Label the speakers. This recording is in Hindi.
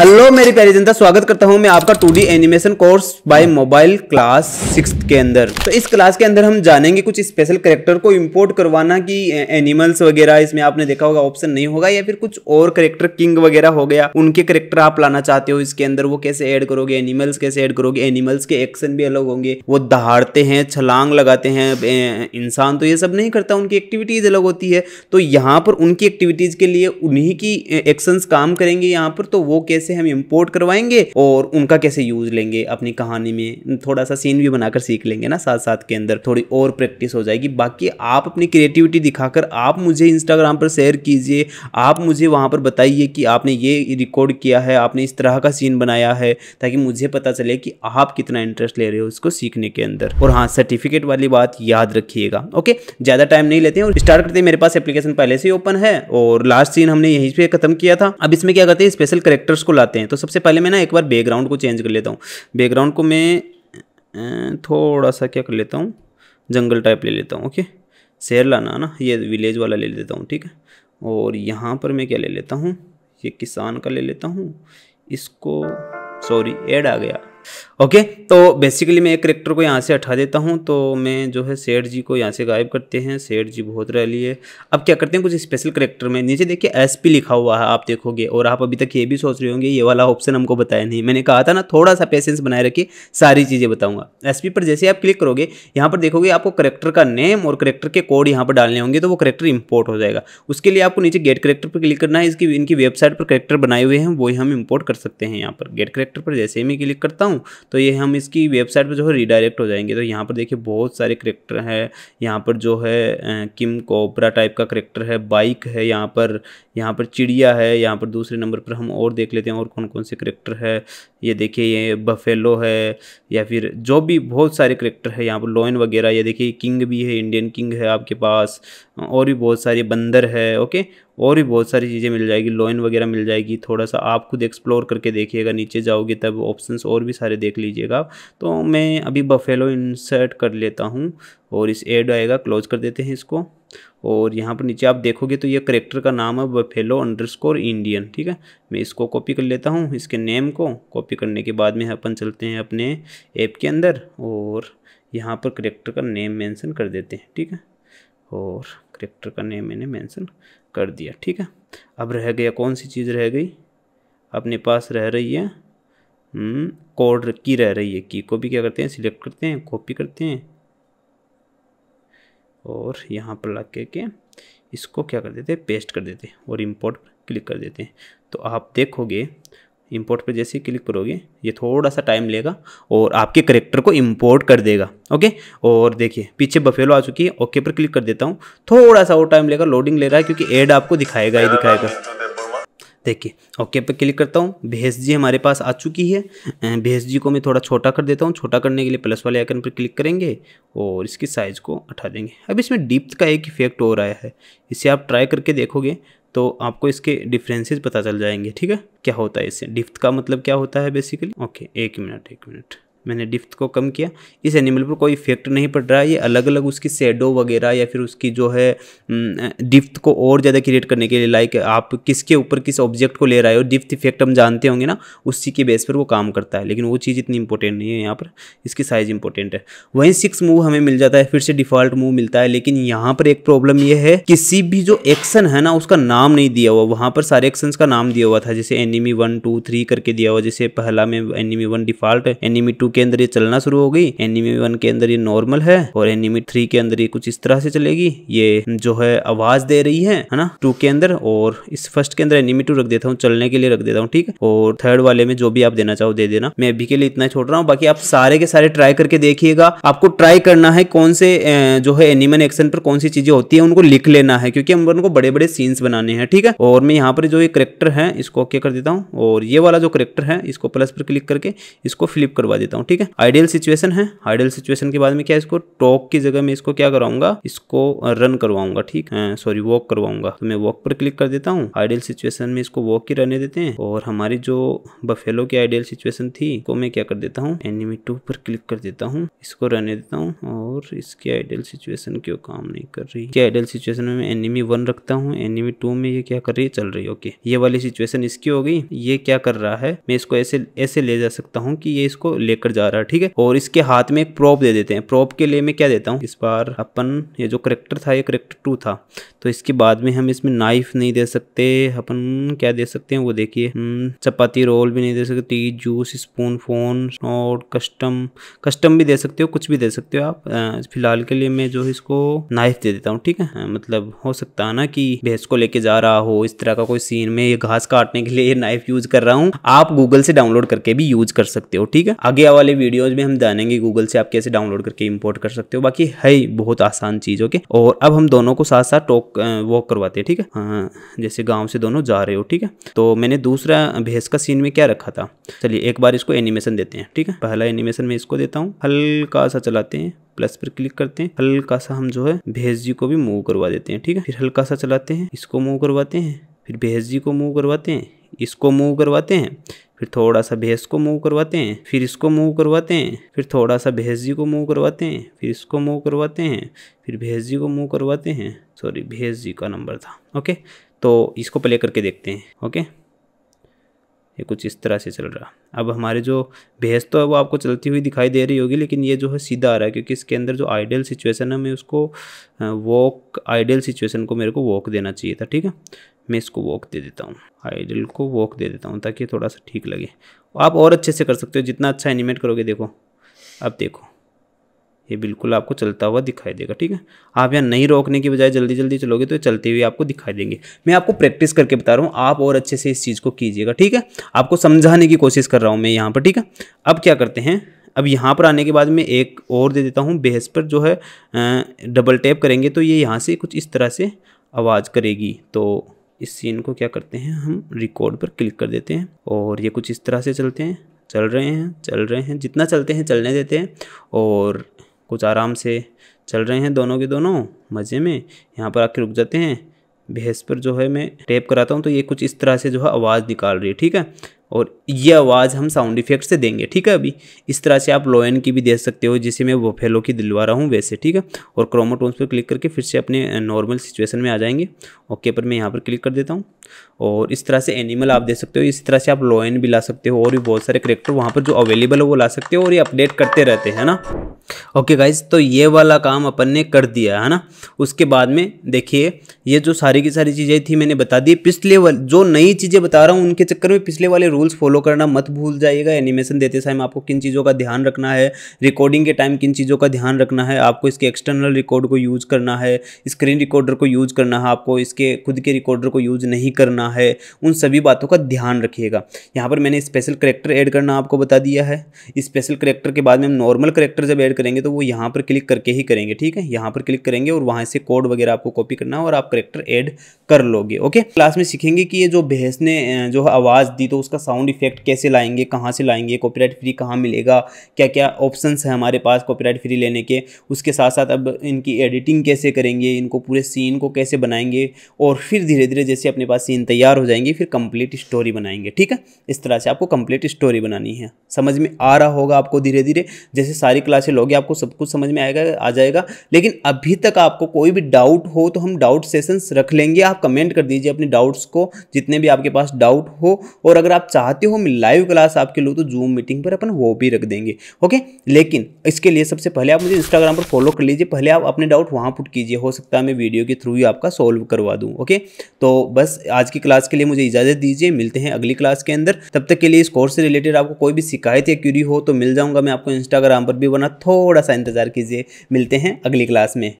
Speaker 1: हेलो मेरी प्यारी जनता स्वागत करता हूं मैं आपका 2D animation course by mobile class six के अंदर तो इस क्लास के अंदर हम जानेंगे कुछ स्पेशल करेक्टर को इंपोर्ट करवाना कि एनिमल्स वगैरह इसमें आपने देखा होगा ऑप्शन नहीं होगा या फिर कुछ और करेक्टर किंग वगैरह हो गया उनके करेक्टर आप लाना चाहते हो इसके अंदर वो कैसे एड करोगे एनिमल्स कैसे एड करोगे एनिमल्स के एक्शन भी अलग होंगे वो दहाड़ते हैं छलांग लगाते हैं इंसान तो ये सब नहीं करता उनकी एक्टिविटीज अलग होती है तो यहाँ पर उनकी एक्टिविटीज के लिए उन्हीं की एक्शन काम करेंगे यहाँ पर तो वो कैसे कैसे हम इम्पोर्ट करवाएंगे और उनका कैसे यूज लेंगे अपनी कहानी में थोड़ा सा सीन भी बनाकर सीख लेंगे ना साथ साथ के अंदर थोड़ी और प्रैक्टिस हो जाएगी बाकी आप अपनी क्रिएटिविटी दिखाकर आप मुझे इंस्टाग्राम पर शेयर कीजिए आप मुझे वहाँ पर बताइए कि आपने ये रिकॉर्ड किया है आपने इस तरह का सीन बनाया है ताकि मुझे पता चले कि आप कितना इंटरेस्ट ले रहे हो इसको सीखने के अंदर और हाँ सर्टिफिकेट वाली बात याद रखिएगा ओके ज़्यादा टाइम नहीं लेते हैं और स्टार्ट करते हैं मेरे पास एप्लीकेशन पहले से ही ओपन है और लास्ट सीन हमने यहीं पर खत्म किया था अब इसमें क्या करते हैं स्पेशल करेक्टर्स को लाते हैं तो सबसे पहले मैं ना एक बार बैकग्राउंड को चेंज कर लेता हूँ बैकग्राउंड को मैं थोड़ा सा क्या कर लेता हूँ जंगल टाइप ले लेता हूँ ओके शहर लाना ना ये विलेज वाला ले लेता हूँ ठीक है और यहाँ पर मैं क्या ले लेता हूँ ये किसान का ले लेता हूँ इसको सॉरी एड आ गया ओके तो बेसिकली मैं एक करेक्टर को यहाँ से हटा देता हूँ तो मैं जो है सेठ जी को यहाँ से गायब करते हैं सेठ जी बहुत रह लिए अब क्या करते हैं कुछ स्पेशल करेक्टर में नीचे देखिए एस लिखा हुआ है आप देखोगे और आप अभी तक ये भी सोच रहे होंगे ये वाला ऑप्शन हमको बताया नहीं मैंने कहा था ना थोड़ा सा पेशेंस बनाए रखिए सारी चीज़ें बताऊँगा एस पर जैसे आप क्लिक करोगे यहाँ पर देखोगे आपको करेक्टर का नेम और करेक्टर के कोड यहाँ पर डालने होंगे तो वो करेक्टर इंपोर्ट हो जाएगा उसके लिए आपको नीचे गेट करेक्टर पर क्लिक करना है इसकी इनकी वेबसाइट पर करेक्टर बनाए हुए हैं वही हम इम्पोर्ट कर सकते हैं यहाँ पर गेट करेक्टर पर जैसे ही मैं क्लिक करता हूँ हूँ तो ये हम इसकी वेबसाइट पर जो है रिडायरेक्ट हो जाएंगे तो यहाँ पर देखिए बहुत सारे करेक्टर हैं यहाँ पर जो है किम कोबरा टाइप का करेक्टर है बाइक है यहाँ पर यहाँ पर चिड़िया है यहाँ पर दूसरे नंबर पर हम और देख लेते हैं और कौन कौन से करेक्टर है ये देखिए ये बफेलो है या फिर जो भी बहुत सारे करेक्टर है यहाँ पर लोइन वगैरह ये देखिए किंग भी है इंडियन किंग है आपके पास और भी बहुत सारे बंदर है ओके और भी बहुत सारी चीज़ें मिल जाएगी लोइन वगैरह मिल जाएगी थोड़ा सा आप खुद एक्सप्लोर करके देखिएगा नीचे जाओगे तब ऑप्शंस और भी सारे देख लीजिएगा तो मैं अभी बफेलो इंसर्ट कर लेता हूँ और इस एड आएगा क्लोज कर देते हैं इसको और यहाँ पर नीचे आप देखोगे तो ये करेक्टर का नाम है बफेलो अंडरस्कोर इंडियन ठीक है मैं इसको कॉपी कर लेता हूँ इसके नेम को कॉपी करने के बाद में अपन चलते हैं अपने ऐप के अंदर और यहाँ पर करेक्टर का नेम मेंशन कर देते हैं ठीक है और करेक्टर का नेम मैंने मेंशन कर दिया ठीक है अब रह गया कौन सी चीज़ रह गई अपने पास रह रही है कोड हम्म, की रह रही है की को भी क्या करते हैं सिलेक्ट करते हैं कॉपी करते हैं और यहाँ पर लग के, इसको क्या कर देते हैं पेस्ट कर देते हैं और इम्पोर्ट क्लिक कर देते हैं तो आप देखोगे इम्पोर्ट पर जैसे क्लिक करोगे ये थोड़ा सा टाइम लेगा और आपके करेक्टर को इम्पोर्ट कर देगा ओके और देखिए पीछे बफेलो आ चुकी है ओके पर क्लिक कर देता हूँ थोड़ा सा और टाइम लेगा लोडिंग ले रहा है क्योंकि एड आपको दिखाएगा ही दिखाएगा देखिए ओके पर क्लिक करता हूँ भेस जी हमारे पास आ चुकी है भेस जी को मैं थोड़ा छोटा कर देता हूँ छोटा करने के लिए प्लस वाले आइकन पर क्लिक करेंगे और इसकी साइज़ को उठा देंगे अब इसमें डिप्थ का एक इफेक्ट और आया है इसे आप ट्राई करके देखोगे तो आपको इसके डिफ्रेंसेज पता चल जाएंगे ठीक है क्या होता है इससे डिप्थ का मतलब क्या होता है बेसिकली ओके एक मिनट एक मिनट मैंने डिफ्थ को कम किया इस एनिमल पर कोई इफेक्ट नहीं पड़ रहा है ये अलग अलग उसकी शेडो वगैरह या फिर उसकी जो है डिफ्थ को और ज़्यादा क्रिएट करने के लिए लाइक आप किसके ऊपर किस ऑब्जेक्ट को ले रहे हो डिफ्थ इफेक्ट हम जानते होंगे ना उसी के बेस पर वो काम करता है लेकिन वो चीज़ इतनी इंपॉर्टेंट नहीं है यहाँ पर इसकी साइज़ इंपॉर्टेंट है वहीं सिक्स मूव हमें मिल जाता है फिर से डिफॉल्ट मूव मिलता है लेकिन यहाँ पर एक प्रॉब्लम यह है किसी भी जो एक्शन है ना उसका नाम नहीं दिया हुआ वहाँ पर सारे एक्शन का नाम दिया हुआ था जैसे एनिमी वन टू थ्री करके दिया हुआ जैसे पहला में enemy one default enemy two के अंदर ये चलना शुरू हो गई एनिमी वन के अंदर ये नॉर्मल है और एनिमी थ्री के अंदर ये कुछ इस तरह से चलेगी ये जो है आवाज दे रही है है ना टू के अंदर और इस फर्स्ट के अंदर एनिमी टू रख देता हूँ चलने के लिए रख देता हूँ ठीक और थर्ड वाले में जो भी आप देना चाहो दे देना मैं अभी के लिए इतना छोड़ रहा हूँ बाकी आप सारे के सारे ट्राई करके देखिएगा आपको ट्राई करना है कौन से जो है एनिमल एक्शन पर कौन सी चीजें होती है उनको लिख लेना है क्योंकि हम उनको बड़े बड़े सीन्स बनाने हैं ठीक है और मैं यहाँ पर जो ये करेक्टर है इसको ओके कर देता हूँ और ये वाला जो करेक्टर है इसको प्लस पर क्लिक करके इसको फ्लिप करवा देता हूँ हूँ ठीक है आइडियल सिचुएशन है आइडियल सिचुएशन के बाद में क्या इसको टॉक की जगह में इसको क्या कराऊंगा इसको रन करवाऊंगा ठीक है सॉरी वॉक करवाऊंगा तो मैं वॉक पर क्लिक कर देता हूँ आइडियल सिचुएशन में इसको वॉक ही रहने देते हैं और हमारी जो बफेलो की आइडियल सिचुएशन थी को मैं क्या कर देता हूँ एनिमी टू पर क्लिक कर देता हूँ इसको रहने देता हूँ और इसकी आइडियल सिचुएशन क्यों काम नहीं कर रही क्या आइडियल सिचुएशन में एनिमी वन रखता हूँ एनिमी टू में ये क्या कर रही है चल रही ओके ये वाली सिचुएशन इसकी हो गई ये क्या कर रहा है मैं इसको ऐसे ऐसे ले जा सकता हूँ कि ये इसको लेकर लेकर जा रहा है ठीक है और इसके हाथ में एक प्रॉप दे देते हैं प्रॉप के लिए मैं क्या देता हूँ इस बार अपन ये जो करेक्टर था ये करेक्टर टू था तो इसके बाद में हम इसमें नाइफ नहीं दे सकते अपन क्या दे सकते हैं वो देखिए हम्म, चपाती रोल भी नहीं दे सकते जूस स्पून फोन और कस्टम कस्टम भी दे सकते हो कुछ भी दे सकते हो आप फिलहाल के लिए मैं जो इसको नाइफ दे देता हूँ ठीक है मतलब हो सकता है ना कि भैंस को लेके जा रहा हो इस तरह का कोई सीन में ये घास काटने के लिए ये नाइफ यूज कर रहा हूँ आप गूगल से डाउनलोड करके भी यूज कर सकते हो ठीक है आगे वाले वीडियोज में हम जानेंगे गूगल से आप कैसे डाउनलोड करके इम्पोर्ट कर सकते हो बाकी है बहुत आसान चीज ओके और अब हम दोनों को साथ साथ टॉक वॉक करवाते हैं ठीक है हाँ, हाँ, जैसे गाँव से दोनों जा रहे हो ठीक है तो मैंने दूसरा भैंस का सीन में क्या रखा था चलिए एक बार इसको एनिमेशन देते हैं ठीक है पहला एनिमेशन मैं इसको देता हूँ हल्का सा चलाते हैं प्लस पर क्लिक करते हैं हल्का सा हम जो है भैंस जी को भी मूव करवा देते हैं ठीक है फिर हल्का सा चलाते हैं इसको मूव करवाते हैं फिर भैंस जी को मूव करवाते हैं इसको मूव करवाते हैं फिर थोड़ा सा भैंस को मूव करवाते हैं फिर इसको मूव करवाते हैं फिर थोड़ा सा भैंस जी को मूव करवाते हैं फिर इसको मूव करवाते हैं फिर भैंस जी को मूव करवाते हैं सॉरी भैंस जी का नंबर था ओके तो इसको प्ले करके देखते हैं ओके ये कुछ इस तरह से चल रहा अब हमारे जो भैंस तो है वो आपको चलती हुई दिखाई दे रही होगी लेकिन ये जो है सीधा आ रहा है क्योंकि इसके अंदर जो आइडियल सिचुएशन है मैं उसको वॉक आइडियल सिचुएशन को मेरे को वॉक देना चाहिए था ठीक है मैं इसको वॉक दे देता हूँ आइडल हाँ, को वॉक दे देता हूँ ताकि थोड़ा सा ठीक लगे आप और अच्छे से कर सकते हो जितना अच्छा एनिमेट करोगे देखो अब देखो ये बिल्कुल आपको चलता हुआ दिखाई देगा ठीक है आप यहाँ नहीं रोकने की बजाय जल्दी जल्दी चलोगे तो चलते हुए आपको दिखाई देंगे मैं आपको प्रैक्टिस करके बता रहा हूँ आप और अच्छे से इस चीज़ को कीजिएगा ठीक है आपको समझाने की कोशिश कर रहा हूँ मैं यहाँ पर ठीक है अब क्या करते हैं अब यहाँ पर आने के बाद मैं एक और दे देता हूँ बेहस पर जो है डबल टैप करेंगे तो ये यहाँ से कुछ इस तरह से आवाज़ करेगी तो इस सीन को क्या करते हैं हम रिकॉर्ड पर क्लिक कर देते हैं और ये कुछ इस तरह से चलते हैं चल रहे हैं चल रहे हैं जितना चलते हैं चलने देते हैं और कुछ आराम से चल रहे हैं दोनों के दोनों मज़े में यहाँ पर आके रुक जाते हैं भैंस पर जो है मैं टेप कराता हूँ तो ये कुछ इस तरह से जो है आवाज़ निकाल रही है ठीक है और ये आवाज़ हम साउंड इफेक्ट से देंगे ठीक है अभी इस तरह से आप लोयन की भी दे सकते हो जैसे मैं बोफेलो की दिलवा रहा हूँ वैसे ठीक है और क्रोमोटोन्स पर क्लिक करके फिर से अपने नॉर्मल सिचुएशन में आ जाएंगे ओके पर मैं यहाँ पर क्लिक कर देता हूँ और इस तरह से एनिमल आप दे सकते हो इस तरह से आप लोयन भी ला सकते हो और भी बहुत सारे करेक्टर वहाँ पर जो अवेलेबल है वो ला सकते हो और ये अपडेट करते रहते हैं ना ओके गाइज तो ये वाला काम अपन ने कर दिया है ना उसके बाद में देखिए ये जो सारी की सारी चीज़ें थी मैंने बता दी पिछले जो नई चीज़ें बता रहा हूँ उनके चक्कर में पिछले वाले रूल्स फॉलो करना मत भूल जाइएगा एनिमेशन देते समय आपको किन चीज़ों का ध्यान रखना है रिकॉर्डिंग के टाइम किन चीज़ों का ध्यान रखना है आपको इसके एक्सटर्नल रिकॉर्ड को यूज़ करना है स्क्रीन रिकॉर्डर को यूज़ करना है आपको इसके खुद के रिकॉर्डर को यूज़ नहीं करना है उन सभी बातों का ध्यान रखिएगा यहाँ पर मैंने स्पेशल करेक्टर एड करना आपको बता दिया है स्पेशल करेक्टर के बाद में हम नॉर्मल करेक्टर जब ऐड करेंगे तो वो यहाँ पर क्लिक करके ही करेंगे ठीक है यहाँ पर क्लिक करेंगे और वहाँ से कोड वगैरह आपको कॉपी करना और आप करेक्टर ऐड कर लोगे ओके क्लास में सीखेंगे कि ये जो भैंस ने जो आवाज़ दी तो उसका साउंड इफेक्ट कैसे लाएंगे कहाँ से लाएंगे कॉपीराइट फ्री कहाँ मिलेगा क्या क्या ऑप्शंस हैं हमारे पास कॉपीराइट फ्री लेने के उसके साथ साथ अब इनकी एडिटिंग कैसे करेंगे इनको पूरे सीन को कैसे बनाएंगे और फिर धीरे धीरे जैसे अपने पास सीन तैयार हो जाएंगे फिर कंप्लीट स्टोरी बनाएंगे ठीक है इस तरह से आपको कंप्लीट स्टोरी बनानी है समझ में आ रहा होगा आपको धीरे धीरे जैसे सारी क्लासे लोगे आपको सब कुछ समझ में आएगा आ जाएगा लेकिन अभी तक आपको कोई भी डाउट हो तो हम डाउट सेशंस रख लेंगे आप कमेंट कर दीजिए अपने डाउट्स को जितने भी आपके पास डाउट हो और अगर आप चाहते हो लाइव क्लास आपके लोग तो जूम मीटिंग पर अपन वो भी रख देंगे ओके लेकिन इसके लिए सबसे पहले आप मुझे इंस्टाग्राम पर फॉलो कर लीजिए पहले आप अपने डाउट वहाँ पुट कीजिए हो सकता है मैं वीडियो के थ्रू ही आपका सॉल्व करवा दूँ ओके तो बस आज की क्लास के लिए मुझे इजाज़त दीजिए मिलते हैं अगली क्लास के अंदर तब तक के लिए इस कोर्स से रिलेटेड आपको कोई भी शिकायत या क्यूरी हो तो मिल जाऊँगा मैं आपको इंस्टाग्राम पर भी वरना थोड़ा सा इंतजार कीजिए मिलते हैं अगली क्लास में